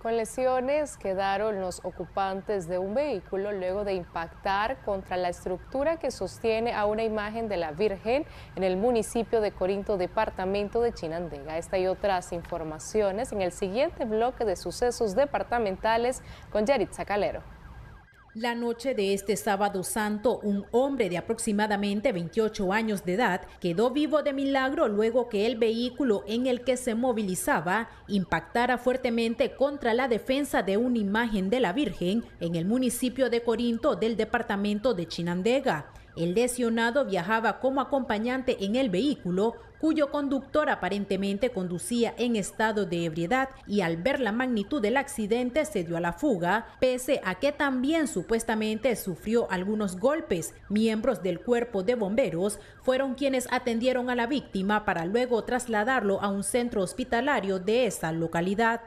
Con lesiones quedaron los ocupantes de un vehículo luego de impactar contra la estructura que sostiene a una imagen de la Virgen en el municipio de Corinto, departamento de Chinandega. Esta y otras informaciones en el siguiente bloque de sucesos departamentales con Yarit Calero. La noche de este sábado santo, un hombre de aproximadamente 28 años de edad quedó vivo de milagro luego que el vehículo en el que se movilizaba impactara fuertemente contra la defensa de una imagen de la Virgen en el municipio de Corinto del departamento de Chinandega. El lesionado viajaba como acompañante en el vehículo, cuyo conductor aparentemente conducía en estado de ebriedad y al ver la magnitud del accidente se dio a la fuga, pese a que también supuestamente sufrió algunos golpes. Miembros del cuerpo de bomberos fueron quienes atendieron a la víctima para luego trasladarlo a un centro hospitalario de esa localidad.